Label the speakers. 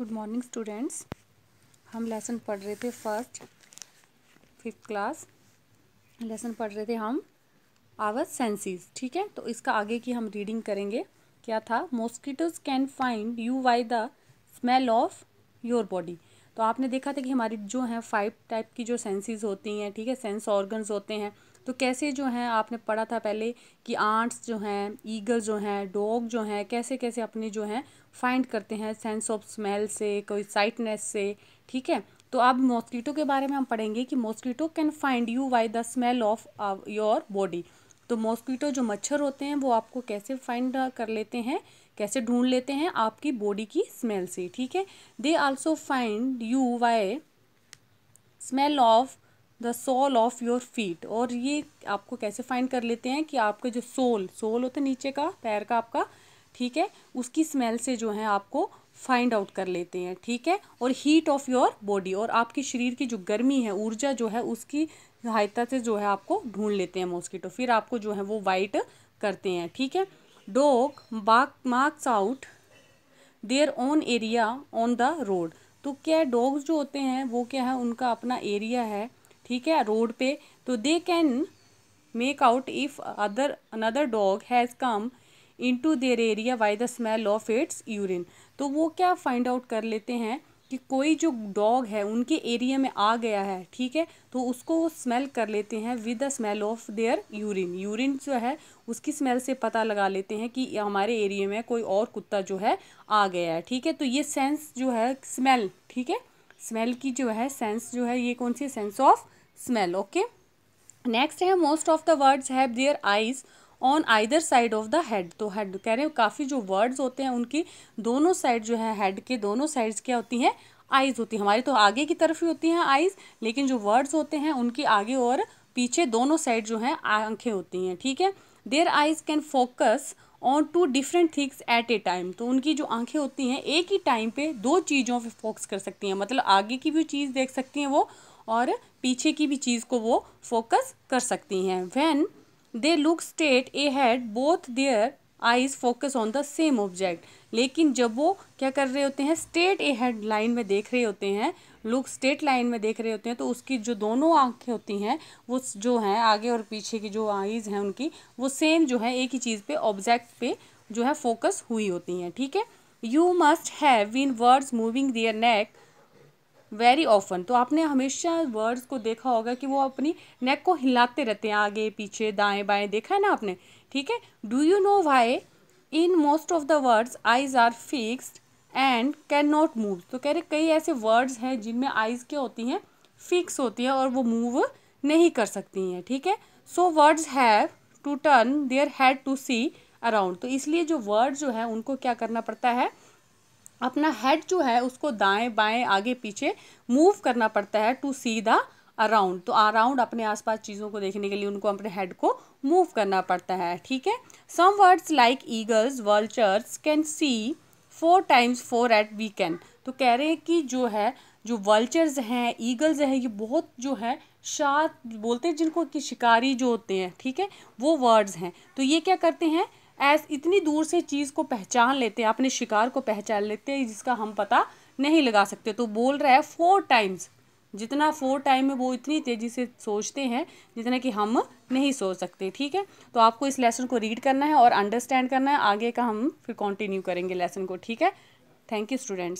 Speaker 1: good morning students हम lesson पढ़ रहे थे फर्स्ट फिफ्थ क्लास लेसन पढ़ रहे थे हम आवर सेंसेस ठीक है तो इसका आगे की हम रीडिंग करेंगे क्या था mosquitoes can find you by the smell of your body तो आपने देखा था कि हमारी जो है फाइव टाइप की जो सेंसेस होती हैं ठीक है सेंस ऑर्गन्स होते हैं तो कैसे जो हैं आपने पढ़ा था पहले कि आंट्स जो हैं ईगल जो हैं डॉग जो हैं कैसे कैसे अपने जो हैं फाइंड करते हैं सेंस ऑफ स्मेल से कोई साइटनेस से ठीक है तो अब मॉस्किटो के बारे में हम पढ़ेंगे कि mosquito can find you by the smell of your body तो मॉस्किटो जो मच्छर होते हैं वो आपको कैसे फाइंड कर लेते हैं कैसे ढूंढ लेते हैं आपकी बॉडी की स्मेल से ठीक है they also find you by smell of the sole of your feet और ये आपको कैसे फाइंड कर लेते हैं कि आपके जो सोल सोल होता है नीचे का पैर का आपका ठीक है उसकी स्मेल से जो है आपको फाइंड आउट कर लेते हैं ठीक है और हीट ऑफ योर बॉडी और आपके शरीर की जो गर्मी है ऊर्जा जो है उसकी सहायता से जो है आपको ढूंढ लेते हैं मॉस्किटो फिर आपको जो है वो वाइट करते हैं ठीक है dog back marks out their own area on the road तो क्या डॉग्स जो होते हैं वो क्या है उनका अपना एरिया है ठीक है रोड पे तो they can make out if other another dog has come into their area by the smell of its urine तो वो क्या फाइंड आउट कर लेते हैं कि कोई जो डॉग है उनके एरिया में आ गया है ठीक है तो उसको वो स्मेल कर लेते हैं with the smell of their urine urine जो है उसकी स्मेल से पता लगा लेते हैं कि हमारे एरिया में कोई और कुत्ता जो है आ गया है ठीक है तो ये सेंस जो है स्मेल ठीक है स्मेल की जो है सेंस जो है ये कौन सी sense of smell okay next है most of the birds have their eyes on either side of the head तो हेड कह रहे हैं काफ़ी जो वर्ड्स होते हैं उनकी दोनों साइड जो है हेड के दोनों साइड्स क्या होती हैं आइज़ होती हैं हमारी तो आगे की तरफ ही होती हैं आइज़ लेकिन जो वर्ड्स होते हैं उनकी आगे और पीछे दोनों साइड जो हैं आंखें होती हैं ठीक है their eyes can focus on two different things at a time तो उनकी जो आंखें होती हैं एक ही टाइम पे दो चीज़ों पे फोकस कर सकती हैं मतलब आगे की भी चीज़ देख सकती हैं वो और पीछे की भी चीज़ को वो फोकस कर सकती हैं when they look straight ahead both their eyes focus on the same object लेकिन जब वो क्या कर रहे होते हैं स्टेट ए हेड लाइन में देख रहे होते हैं लोग स्टेट लाइन में देख रहे होते हैं तो उसकी जो दोनों आंखें होती हैं वो जो हैं आगे और पीछे की जो आईज हैं उनकी वो सेम जो है एक ही चीज़ पे ऑब्जेक्ट पे जो है फोकस हुई होती हैं ठीक है you must have seen birds moving their neck very often तो आपने हमेशा वर्ड्स को देखा होगा कि वो अपनी नेक को हिलाते रहते हैं आगे पीछे दाएं बाएं देखा है ना आपने ठीक है do you know why in most of the birds eyes are fixed and can not move तो कह रहे कई ऐसे वर्ड्स हैं जिनमें आइज क्या होती हैं फिक्स होती है और वो मूव नहीं कर सकती हैं ठीक है so birds have to turn their head to see around तो इसलिए जो वर्ड जो है उनको क्या करना पड़ता है अपना हेड जो है उसको दाएं बाएं आगे पीछे मूव करना पड़ता है टू सी द अराउंड तो अराउंड अपने आसपास चीज़ों को देखने के लिए उनको अपने हेड को मूव करना पड़ता है ठीक है some birds like eagles vultures can see four times four eight we can तो कह रहे हैं कि जो है जो वर्ल्चर्स हैं ईगल्स हैं ये बहुत जो है शार्प बोलते हैं जिनको कि शिकारी जो होते हैं ठीक है वो वर्ड्स हैं तो ये क्या करते हैं ऐस इतनी दूर से चीज़ को पहचान लेते हैं अपने शिकार को पहचान लेते हैं जिसका हम पता नहीं लगा सकते तो बोल रहा है फोर टाइम्स जितना फोर टाइम में वो इतनी तेज़ी से सोचते हैं जितना कि हम नहीं सोच सकते ठीक है तो आपको इस लेसन को रीड करना है और अंडरस्टैंड करना है आगे का हम फिर कंटिन्यू करेंगे लेसन को ठीक है थैंक यू स्टूडेंट्स